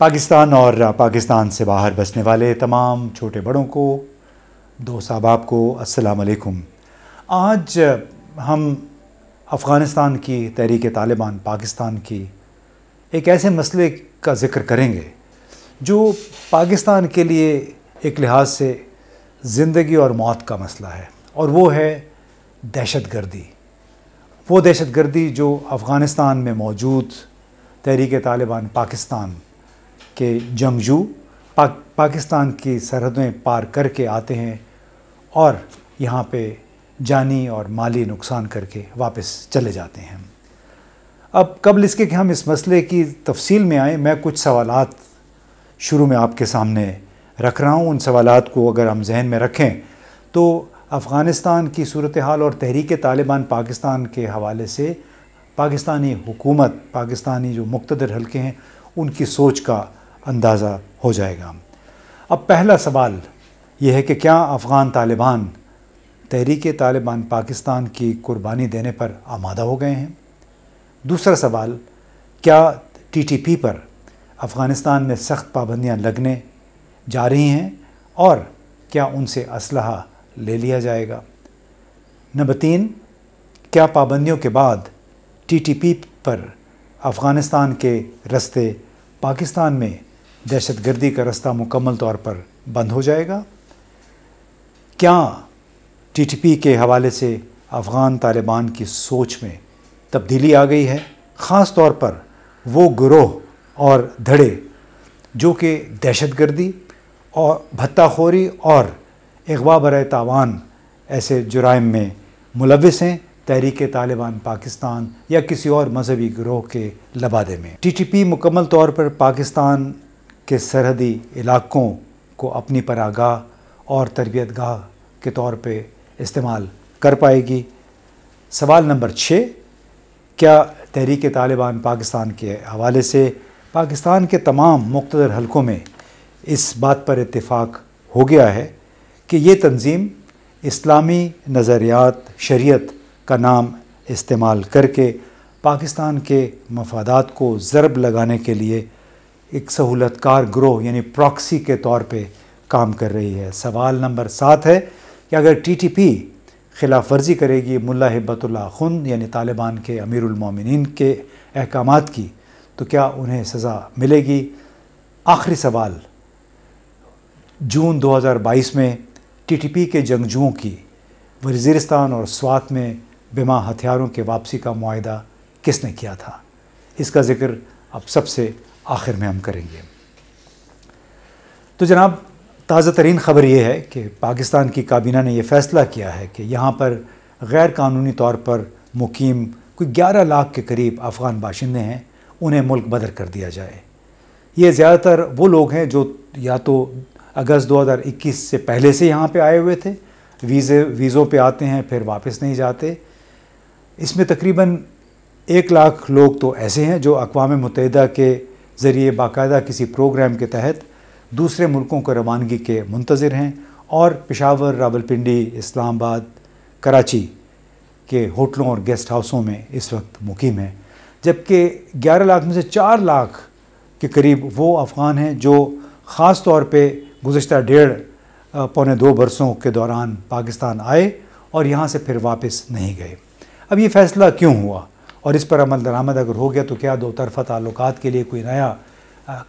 पाकिस्तान और पाकिस्तान से बाहर बसने वाले तमाम छोटे बड़ों को दोस्त अहबाब को असलकुम आज हम अफ़गानिस्तान की तहरीक तालिबान पाकिस्तान की एक ऐसे मसले का ज़िक्र करेंगे जो पाकिस्तान के लिए एक लिहाज से ज़िंदगी और मौत का मसला है और वो है दहशत गर्दी वो दहशत गर्दी जो अफ़गानिस्तान में मौजूद तहरीक तालिबान पाकिस्तान कि जंगजू पाक, पाकिस्तान की सरहदें पार करके आते हैं और यहाँ पे जानी और माली नुकसान करके वापस चले जाते हैं अब कबल इसके कि हम इस मसले की तफसील में आएँ मैं कुछ सवाल शुरू में आपके सामने रख रहा हूँ उन सवाल को अगर हम जहन में रखें तो अफ़गानिस्तान की सूरत हाल और तहरीक तालिबान पाकिस्तान के हवाले से पाकिस्तानी हुकूमत पाकिस्तानी जो मुख्तर हल्के हैं उनकी सोच का अंदाज़ा हो जाएगा अब पहला सवाल यह है कि क्या अफ़गान तालिबान तहरीक तालिबान पाकिस्तान की कुर्बानी देने पर आमादा हो गए हैं दूसरा सवाल क्या टीटीपी पर अफ़गानिस्तान में सख्त पाबंदियां लगने जा रही हैं और क्या उनसे असलहा ले लिया जाएगा नंबर तीन क्या पाबंदियों के बाद टीटीपी पर अफ़गानिस्तान के रस्ते पाकिस्तान में दहशतगर्दी का रास्ता मुकम्मल तौर पर बंद हो जाएगा क्या टीटीपी के हवाले से अफ़गान तालिबान की सोच में तब्दीली आ गई है ख़ास तौर पर वो ग्रोह और धड़े जो कि दहशतगर्दी और भत्ताखोरी और अगवा बर तावान ऐसे जुराइम में मुलविस हैं तहरीक तालिबान पाकिस्तान या किसी और मजहबी ग्रोह के लबादे में टी टी पी मुकम्मल तौर पर पाकिस्तान के सरहदी इलाकों को अपनी परागाह और तरबियत गाह के तौर पर इस्तेमाल कर पाएगी सवाल नंबर छः क्या तहरीक तालिबान पाकिस्तान के हवाले से पाकिस्तान के तमाम मुख्तर हलकों में इस बात पर इतफ़ाक़ हो गया है कि ये तंजीम इस्लामी नज़रियात शरीयत का नाम इस्तेमाल करके पाकिस्तान के मफादात को ज़रब लगाने के लिए एक सहूलतकार ग्रोह यानी प्रॉक्सी के तौर पे काम कर रही है सवाल नंबर सात है कि अगर टीटीपी खिलाफ वर्जी करेगी मुला हिब्बतुल्ला खुन यानी तालिबान के अमीरमिन के अहकाम की तो क्या उन्हें सज़ा मिलेगी आखिरी सवाल जून 2022 में टीटीपी के जंगजुओं की वजीरस्तान और स्वात में बिमा हथियारों के वापसी का माह किसने किया था इसका ज़िक्र अब सबसे आखिर में हम करेंगे तो जनाब ताज़ा तरीन ख़बर यह है कि पाकिस्तान की काबीना ने यह फ़ैसला किया है कि यहाँ पर गैर कानूनी तौर पर मुकीम कोई ग्यारह लाख के करीब अफ़गान बाशिंदे हैं उन्हें मुल्क बदर कर दिया जाए ये ज़्यादातर वो लोग हैं जो या तो अगस्त 2021 से पहले से यहाँ पे आए हुए थे वीज़े वीज़ों पे आते हैं फिर वापस नहीं जाते इसमें तकरीबन एक लाख लोग तो ऐसे हैं जो अकवा मुतहदा के ज़रिए बाकायदा किसी प्रोग्राम के तहत दूसरे मुल्कों को रवानगी के मुंतज़र हैं और पेशावर रावलपिंडी इस्लामाबाद कराची के होटलों और गेस्ट हाउसों में इस वक्त मुकम हैं जबकि 11 लाख में से 4 लाख के करीब वो अफ़गान हैं जो ख़ास तौर पर गुज्त डेढ़ पौने दो बरसों के दौरान पाकिस्तान आए और यहाँ से फिर वापस नहीं गए अब ये फैसला क्यों हुआ और इस पर अमल दरामद अगर हो गया तो क्या दो तरफ़ा ताल्लुक के लिए कोई नया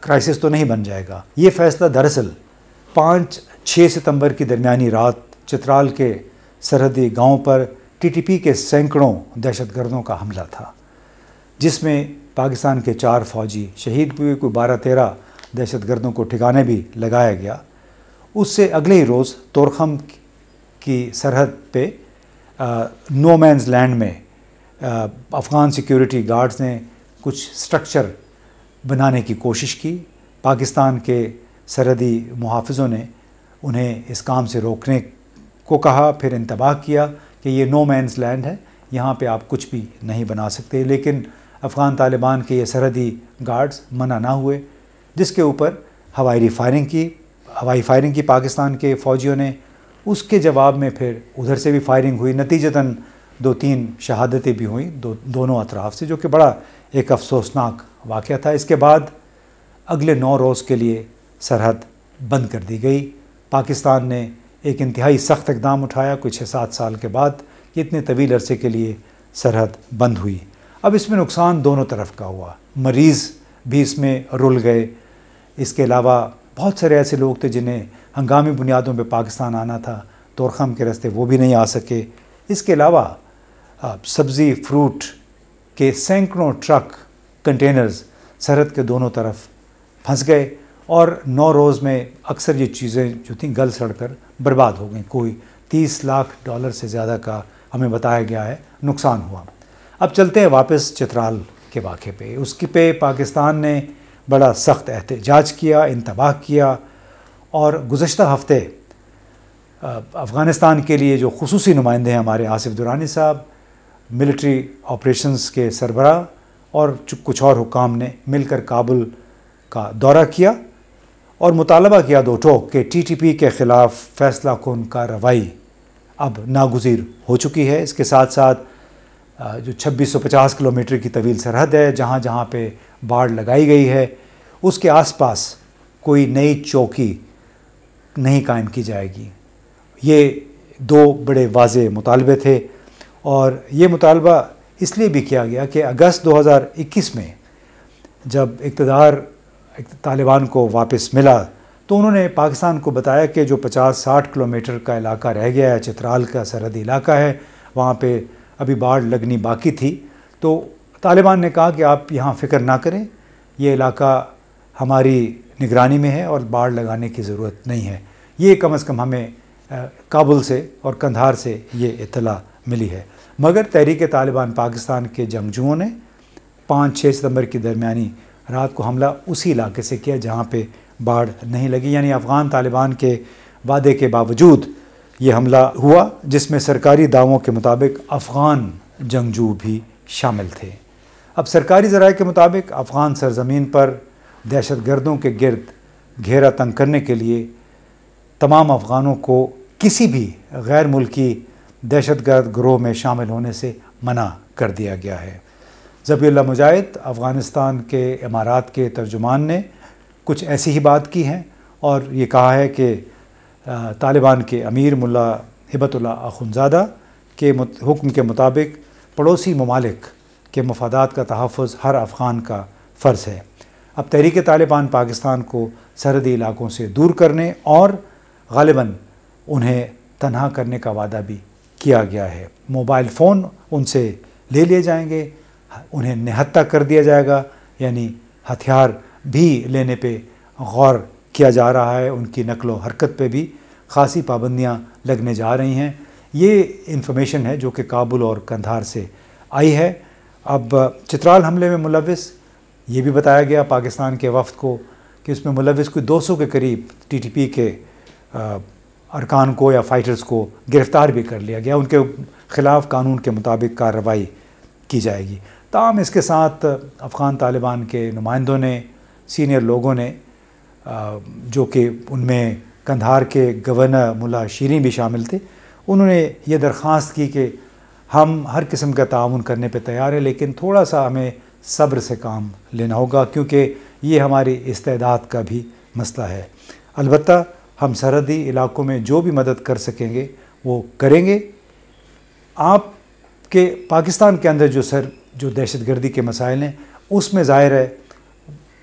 क्राइसिस तो नहीं बन जाएगा ये फ़ैसला दरअसल पाँच छः सितंबर की दरमियानी रात चित्राल के सरहदी गांव पर टीटीपी के सैकड़ों दहशतगर्दों का हमला था जिसमें पाकिस्तान के चार फौजी शहीद हुए कोई बारह तेरह दहशतगर्दों को ठिकाने भी लगाया गया उससे अगले ही रोज़ तोरखम की सरहद पे नो मैंस लैंड में अफ़गान सिक्योरिटी गार्ड्स ने कुछ स्ट्रक्चर बनाने की कोशिश की पाकिस्तान के सरहदी मुहाफ़ों ने उन्हें इस काम से रोकने को कहा फिर इंतबाह किया कि ये नो मैंस लैंड है यहाँ पे आप कुछ भी नहीं बना सकते लेकिन अफ़गान तालिबान के ये सरहदी गार्ड्स मना ना हुए जिसके ऊपर हवाई फायरिंग की हवाई फायरिंग की पाकिस्तान के फ़ौजियों ने उसके जवाब में फिर उधर से भी फायरिंग हुई नतीजतन दो तीन शहादतें भी हुई दो दोनों अतराफ़ से जो कि बड़ा एक अफसोसनाक वाक़ था इसके बाद अगले नौ रोज़ के लिए सरहद बंद कर दी गई पाकिस्तान ने एक इंतहाई सख्त इकदाम उठाया कुछ छः सात साल के बाद इतने तवील अरसे के लिए सरहद बंद हुई अब इसमें नुकसान दोनों तरफ का हुआ मरीज़ भी इसमें रुल गए इसके अलावा बहुत सारे ऐसे लोग थे जिन्हें हंगामी बुनियादों पर पाकिस्तान आना था तोरखम के रस्ते वो भी नहीं आ सके इसके अलावा सब्ज़ी फ्रूट के सैकड़ों ट्रक कंटेनर्स सरहद के दोनों तरफ फंस गए और नौ रोज़ में अक्सर ये चीज़ें जो थी गल सड़ कर बर्बाद हो गई कोई तीस लाख डॉलर से ज़्यादा का हमें बताया गया है नुकसान हुआ अब चलते हैं वापस चित्राल के वाक़े पे उसकी पे पाकिस्तान ने बड़ा सख्त एहतजाज किया इंतबाह किया और गुज्त हफ्ते अफ़गानिस्तान के लिए जो खसूस नुमाइंदे हैं हमारे आसिफ दुरानी साहब मिलिट्री ऑपरेशंस के सरबरा और कुछ और हुकाम ने मिलकर काबुल का दौरा किया और मुतालबा किया दो टोक के टी टी पी के ख़िलाफ़ फ़ैसला कन कार्रवाई अब नागजीर हो चुकी है इसके साथ साथ जो 2650 किलोमीटर की तवील सरहद है जहाँ जहाँ पे बाढ़ लगाई गई है उसके आसपास कोई नई चौकी नहीं कायम की जाएगी ये दो बड़े वाज मुतालबे थे और ये मुतालबा इसलिए भी किया गया कि अगस्त 2021 में जब इकतदार तालिबान को वापस मिला तो उन्होंने पाकिस्तान को बताया कि जो 50-60 किलोमीटर का इलाका रह गया है चित्राल का सरहदी इलाका है वहाँ पे अभी बाढ़ लगनी बाकी थी तो तालिबान ने कहा कि आप यहाँ फ़िक्र ना करें ये इलाका हमारी निगरानी में है और बाढ़ लगाने की ज़रूरत नहीं है ये कम अज़ कम हमें काबुल से और कंधार से ये इतला मिली है मगर तहरीक तालिबान पाकिस्तान के जंगजुओं ने पाँच छः सितंबर की दरमियानी रात को हमला उसी इलाके से किया जहाँ पर बाढ़ नहीं लगी यानी अफ़गान तालिबान के वादे के बावजूद ये हमला हुआ जिसमें सरकारी दावों के मुताबिक अफ़गान जंगजू भी शामिल थे अब सरकारी जराये के मुताबिक अफ़गान सरजमीन पर दहशत गर्दों के गिरद घेरा तंग करने के लिए तमाम अफ़गानों को किसी भी गैर मुल्की दहशत गर्द ग्रोह में शामिल होने से मना कर दिया गया है जबील्ला मुजाहिद अफ़गानिस्तान के इमारात के तर्जुमान ने कुछ ऐसी ही बात की है और ये कहा है कि तालिबान के अमीर मुल्ला हिबतुल्ला अखुनजादा के हुक्म के मुताबिक पड़ोसी ममालिक के मफादात का तहफ़ हर अफ़गान का फ़र्ज़ है अब तहरीक तालिबान पाकिस्तान को सरहदी इलाकों से दूर करने और गालिबा उन्हें तनहा करने का वादा भी किया गया है मोबाइल फ़ोन उनसे ले लिए जाएंगे उन्हें निहत्ता कर दिया जाएगा यानी हथियार भी लेने पे गौर किया जा रहा है उनकी नकलो हरकत पे भी खासी पाबंदियाँ लगने जा रही हैं ये इन्फॉर्मेशन है जो कि काबुल और कंधार से आई है अब चित्राल हमले में मुलविस ये भी बताया गया पाकिस्तान के वफद को कि उसमें मुलविस कोई 200 के करीब टीटीपी के अरकान को या फाइटर्स को गिरफ़्तार भी कर लिया गया उनके ख़िलाफ़ कानून के मुताबिक कार्रवाई की जाएगी तमाम इसके साथ अफ़गान तालिबान के नुमाइंदों ने सीनियर लोगों ने जो कि उनमें कंधार के गवर्नर मुला शीरें भी शामिल थे उन्होंने ये दरख्वास्त की कि हम हर किस्म का ताउन करने पर तैयार है लेकिन थोड़ा सा हमें सब्र से काम लेना होगा क्योंकि ये हमारी इस्तेदाद का भी मसला है अलबत् हम सरहदी इलाकों में जो भी मदद कर सकेंगे वो करेंगे आप के पाकिस्तान के अंदर जो सर जो दहशत गर्दी के मसाइल हैं उसमें ज़ाहिर है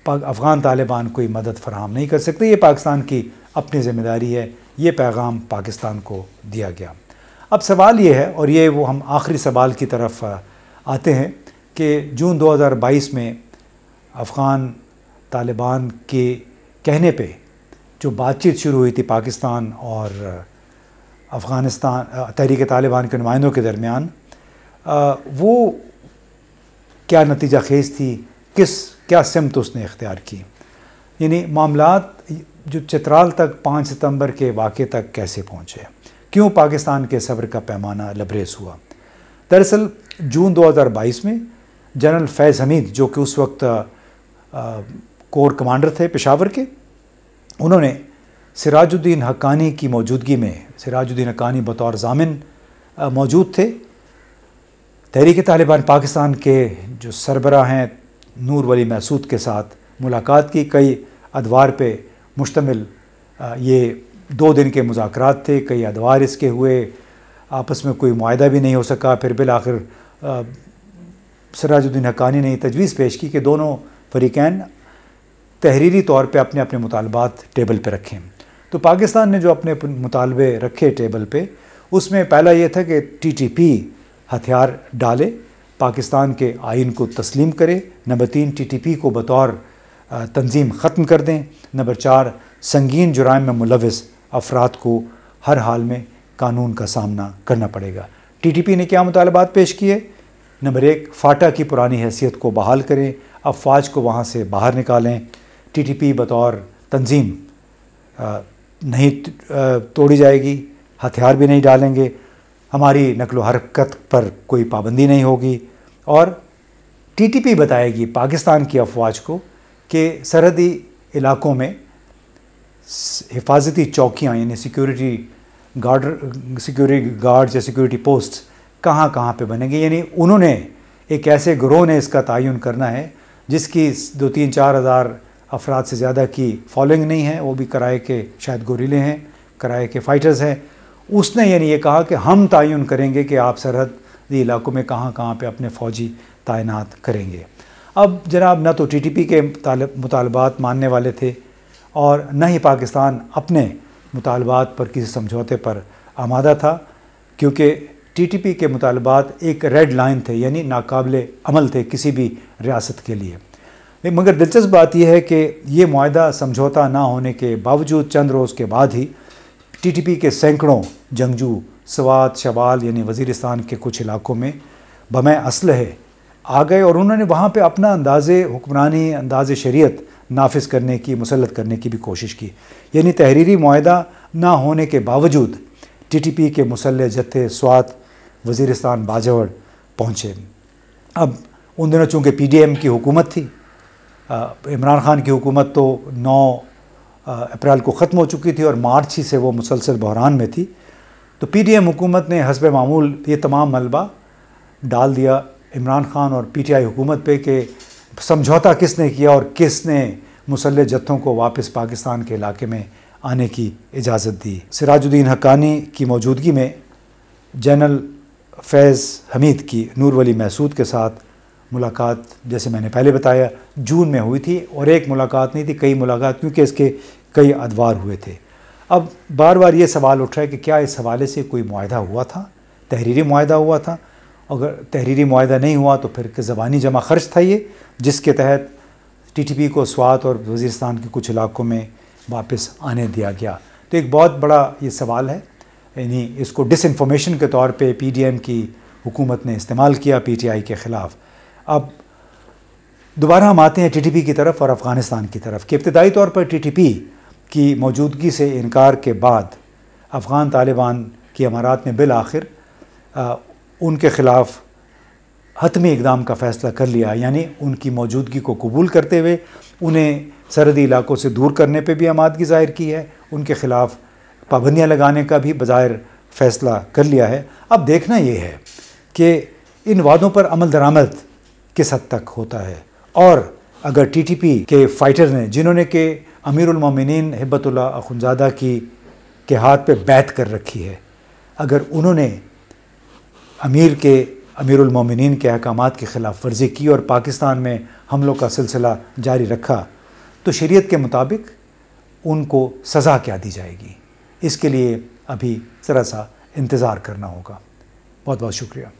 अफ़गान तालिबान कोई मदद फराहम नहीं कर सकते ये पाकिस्तान की अपनी ज़िम्मेदारी है ये पैगाम पाकिस्तान को दिया गया अब सवाल ये है और ये वो हम आखिरी सवाल की तरफ आते हैं कि जून 2022 में अफ़गान तालिबान के कहने पे जो बातचीत शुरू हुई थी पाकिस्तान और अफ़गानिस्तान तहरीक तालिबान के नुमाइंदों के दरमियान वो क्या नतीजा खेज थी किस क्या सिमत उसने इख्तियार की यानी मामला जो चित्राल तक पाँच सितंबर के वाक़े तक कैसे पहुँचे क्यों पाकिस्तान के सब्र का पैमाना लबरेज हुआ दरअसल जून 2022 में जनरल फैज़ हमीद जो कि उस वक्त कोर कमांडर थे पेशावर के उन्होंने सिराजुद्दीन हकानी की मौजूदगी में सिराजुद्दीन हकानी बतौर जामिन मौजूद थे तहरीक तालिबान पाकिस्तान के जो सरबरा हैं नूर वली महसूद के साथ मुलाकात की कई अदवार पे मुश्तमिल ये दो दिन के मुजाकर थे कई अदवार इसके हुए आपस में कोई माहा भी नहीं हो सका फिर बिल आखिर सराजुद्दीन हकानी ने तजवीज़ पेश की कि दोनों फरीकैन तहरीरी तौर पर अपने अपने मुतालबात टेबल पर रखें तो पाकिस्तान ने जो अपने मुतालबे रखे टेबल पर उसमें पहला ये था कि टी टी पी हथियार डाले पाकिस्तान के आइन को तस्लीम करे नंबर तीन टी टी पी को बतौर तंजीम ख़त्म कर दें नंबर चार संगीन जुराम में मुलविस अफराद को हर हाल में कानून का सामना करना पड़ेगा टी टी पी ने क्या मुतालबात पेश किए नंबर एक फाटा की पुरानी हैसियत को बहाल करें अफवाज को वहाँ से बाहर निकालें टीटीपी बतौर तंजीम नहीं तोड़ी जाएगी हथियार भी नहीं डालेंगे हमारी नकल हरकत पर कोई पाबंदी नहीं होगी और टीटीपी बताएगी पाकिस्तान की अफवाज को कि सरहदी इलाकों में हिफाजती चौकियाँ यानी सिक्योरिटी गार्ड सिक्योरिटी गार्ड्स या सिक्योरिटी पोस्ट कहाँ कहाँ पे बनेंगे यानी उन्होंने एक ऐसे ग्रोह ने इसका तयन करना है जिसकी दो तीन चार हज़ार अफराद से ज़्यादा की फॉलोइंग नहीं है वो भी कराए के शायद गोरीले हैं कराए के फ़ाइटर्स हैं उसने यानी ये कहा कि हम तयन करेंगे कि आप सरहदी इलाकों में कहाँ कहाँ पर अपने फ़ौजी तैनात करेंगे अब जनाब न तो टी टी पी के मुतालबात मानने वाले थे और न ही पाकिस्तान अपने मुतालबात पर किसी समझौते पर आमादा था क्योंकि टीटीपी के मुतालबात एक रेड लाइन थे यानी नाकबिल अमल थे किसी भी रियासत के लिए मगर दिलचस्प बात यह है कि ये माहा समझौता ना होने के बावजूद चंद रोज़ के बाद ही टीटीपी के सैकड़ों जंगजू सवात शवाल यानी वजीरस्तान के कुछ इलाकों में असल है आ गए और उन्होंने वहाँ पर अपना अंदाज़ हुक्मरानी अंदाज शरीत नाफिज करने की मुसलत करने की भी कोशिश की यानी तहरीरी माहा ना होने के बावजूद टीटीपी के मुसल जत्थे स्वात वजीरस्तान बाजवड़ पहुँचे अब उन दिनों चूँकि एम की हुकूमत थी इमरान खान की हुकूमत तो 9 अप्रैल को ख़त्म हो चुकी थी और मार्च ही से वो मुसलसल बहरान में थी तो पीडीएम हुकूमत ने हसब मामूल ये तमाम मलबा डाल दिया इमरान खान और पीटीआई हुकूमत पे कि समझौता किसने किया और किसने मुसल जत्थों को वापस पाकिस्तान के इलाके में आने की इजाज़त दी सिराजुद्दीन हकानी की मौजूदगी में जनरल फैज़ हमीद की नूर वली महसूद के साथ मुलाकात जैसे मैंने पहले बताया जून में हुई थी और एक मुलाकात नहीं थी कई मुलाकात क्योंकि इसके कई अदवार हुए थे अब बार बार ये सवाल उठ रहा है कि क्या इस हवाले से कोई माहा हुआ था तहरीरी माहा हुआ था अगर तहरीरी माहा नहीं हुआ तो फिर ज़बानी जमा खर्च था ये जिसके तहत टी टी पी को स्वात और वजीस्तान के कुछ इलाकों में वापस आने दिया गया तो एक बहुत बड़ा ये सवाल है यानी इसको डिसइंफॉर्मेशन के तौर पे पीडीएम की हुकूमत ने इस्तेमाल किया पीटीआई के ख़िलाफ़ अब दोबारा हम आते हैं टीटीपी की तरफ और अफ़गानिस्तान की तरफ कि इब्तदाई तौर पर टीटीपी की मौजूदगी से इनकार के बाद अफ़गान तालिबान की अमारात ने बिल आखिर उनके ख़िलाफ़ हतमी इकदाम का फ़ैसला कर लिया यानी उनकी मौजूदगी को कबूल करते हुए उन्हें सरहदी इलाकों से दूर करने पर भी आमादगी ज़ाहिर की है उनके ख़िलाफ़ पाबंदियाँ लगाने का भी बज़ाहिर फ़ैसला कर लिया है अब देखना ये है कि इन वादों पर अमल दरामद किस हद तक होता है और अगर टी टी पी के फ़ाइटर ने जिन्होंने के अमीरमिन हिब्बतुल्ला अखुनजादा की के हाथ पे बैत कर रखी है अगर उन्होंने अमीर के अमीरमिन के अहकाम की ख़िलाफ़ वर्जी की और पाकिस्तान में हमलों का सिलसिला जारी रखा तो शरीयत के मुताबिक उनको सज़ा क्या दी जाएगी इसके लिए अभी ज़रा सा इंतज़ार करना होगा बहुत बहुत शुक्रिया